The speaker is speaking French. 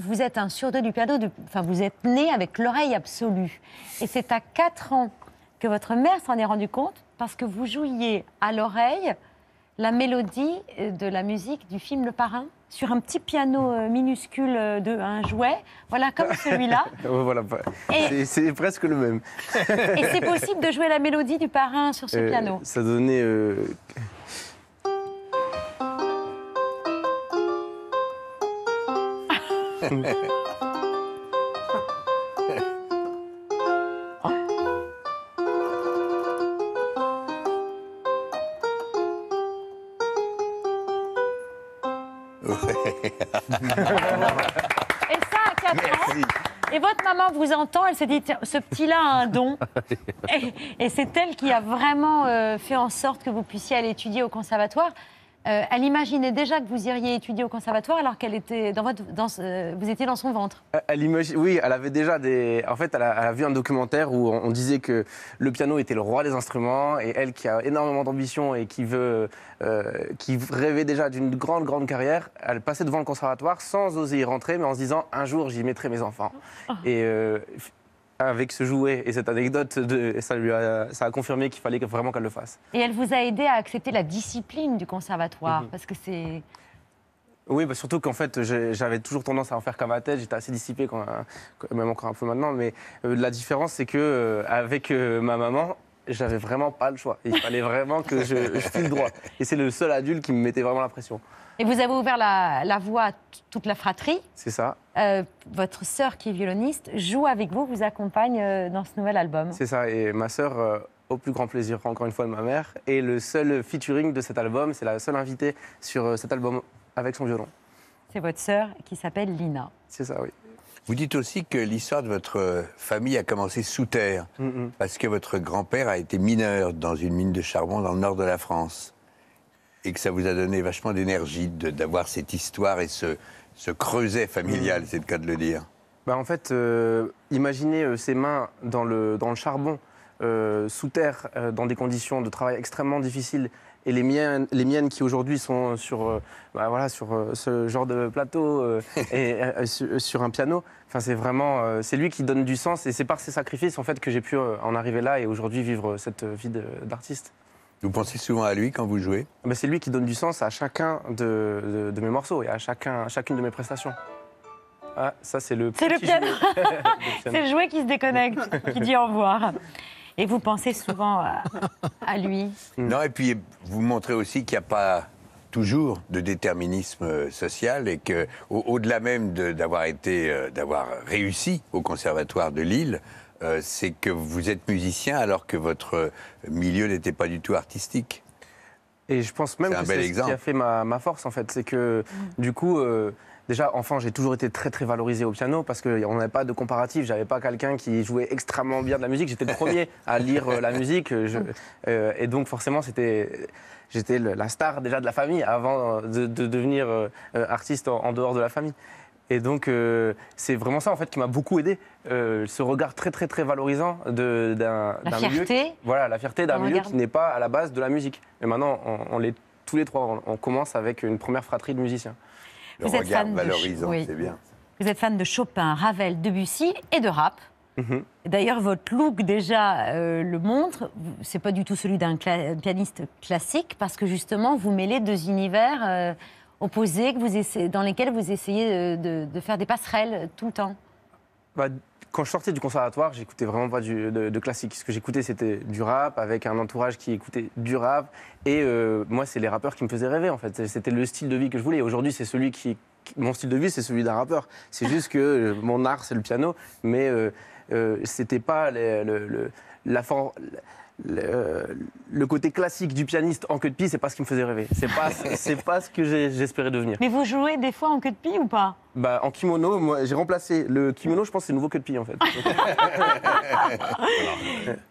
vous êtes un surdoué du piano, de... enfin, vous êtes né avec l'oreille absolue. Et c'est à 4 ans que votre mère s'en est rendue compte parce que vous jouiez à l'oreille la mélodie euh, de la musique du film Le Parrain sur un petit piano euh, minuscule euh, de un jouet, voilà comme celui-là. voilà, bah, c'est presque le même. et c'est possible de jouer la mélodie du Parrain sur ce piano. Ça donnait. Et ça, Et votre maman vous entend, elle se dit ce petit-là a un don. et, c'est elle qui a vraiment euh, fait en sorte que vous puissiez aller étudier au conservatoire. Euh, elle imaginait déjà que vous iriez étudier au conservatoire alors qu'elle était dans votre, vous étiez dans son ventre. Euh, elle oui, elle avait déjà des. En fait, elle a, vu un documentaire où on disait que le piano était le roi des instruments et elle qui a énormément d'ambition et qui veut, euh, qui rêvait déjà d'une grande grande carrière, elle passait devant le conservatoire sans oser y rentrer, mais en se disant un jour j'y mettrai mes enfants. Oh. Et avec ce jouet et cette anecdote, de, ça, lui a, confirmé qu'il fallait vraiment qu'elle le fasse. Et elle vous a aidé à accepter la discipline du conservatoire, mhm. parce que c'est... Oui, bah, surtout qu'en fait, j'avais toujours tendance à en faire qu'à ma tête. J'étais assez dissipé, quand, même encore un peu maintenant. Mais euh, la différence, c'est que euh, avec euh, ma maman, j'avais vraiment pas le choix. Il fallait vraiment que je, je file droit. Et c'est le seul adulte qui me mettait vraiment la pression. Et vous avez ouvert la, la voie à toute la fratrie. C'est ça. Euh, votre sœur, qui est violoniste, joue avec vous, vous accompagne euh, dans ce nouvel album. C'est ça. Et ma sœur, euh, au plus grand plaisir, encore une fois, de ma mère, est le seul featuring de cet album. C'est la seule invitée sur cet album avec son violon. C'est votre sœur qui s'appelle Lina. C'est ça, oui. Vous dites aussi que l'histoire de votre famille a commencé sous terre, mm, mm. parce que votre grand-père a été mineur dans une mine de charbon dans le nord de la France, et que ça vous a donné vachement d'énergie d'avoir cette histoire et ce, creuset familial, mm. c'est le cas de le dire. Bah en fait, euh, imaginez euh, ces ses mains dans le, dans le charbon, euh, sous terre, dans des conditions de travail extrêmement difficiles, et les miennes, les miennes qui aujourd'hui sont sur, euh, bah voilà, sur euh, ce genre de plateau euh, et sur un piano. Enfin, c'est vraiment, c'est lui qui donne du sens et c'est par ses sacrifices en fait que j'ai pu en arriver là et aujourd'hui vivre cette vie d'artiste. Vous pensez souvent à lui quand vous jouez ah bah, C'est lui qui donne du sens à chacun de, mes morceaux et à, chacun, chacune de mes prestations. Ah, ça c'est le. C'est le piano. c'est le jouet qui se déconnecte, qui dit au revoir. Et vous pensez souvent euh, à, lui. Non, et puis vous montrez aussi qu'il n'y a pas toujours de déterminisme euh, social et que au-delà même d'avoir été euh, d'avoir réussi au conservatoire de Lille c'est que vous êtes musicien alors que votre milieu n'était pas du tout artistique. Et je pense même que c'est ce qui a fait ma, ma force en fait, c'est que mm. du coup euh, déjà, enfant, j'ai toujours été très, très valorisé au piano parce qu'on n'avait pas de comparatif. J'avais pas quelqu'un qui jouait extrêmement bien de la musique. J'étais le premier à lire euh, la musique. Euh, euh, et donc, forcément, c'était j'étais la star déjà de la famille avant de, devenir artiste en, dehors de la famille. Et donc, c'est vraiment ça, en fait, qui m'a beaucoup aidé. ce regard très, très, très valorisant d'un milieu. fierté. voilà, la fierté d'un milieu qui n'est pas à la base de la musique. Et maintenant, on, les, tous les trois, on commence avec une première fratrie de musiciens. Vous êtes fan de... Hein, vous êtes fan de Chopin, Ravel, Debussy et de rap. Mhm. D'ailleurs, votre look déjà euh, le montre. C'est pas du tout celui d'un pianiste classique parce que justement, vous mêlez deux univers euh, opposés que vous essayez, dans lesquels vous essayez euh, de, faire des passerelles tout le temps. Bah, quand je sortais du conservatoire, j'écoutais vraiment pas de, classique. Ce que j'écoutais, c'était du rap, avec un entourage qui écoutait du rap. Et euh, moi, c'est les rappeurs qui me faisaient rêver, en fait. C'était le style de vie que je voulais. Aujourd'hui, c'est celui qui. Mon style de vie, c'est celui d'un rappeur. C'est juste que euh, mon art, c'est le piano. Mais euh, c'était pas la forme le, côté classique du pianiste en queue de pie, c'est pas ce qui me faisait rêver. C'est pas, c'est pas ce que j'espérais devenir. Mais vous jouez des fois en queue de pie ou pas Bah en kimono, moi j'ai remplacé le kimono. Je pense c'est nouveau queue de pie en fait.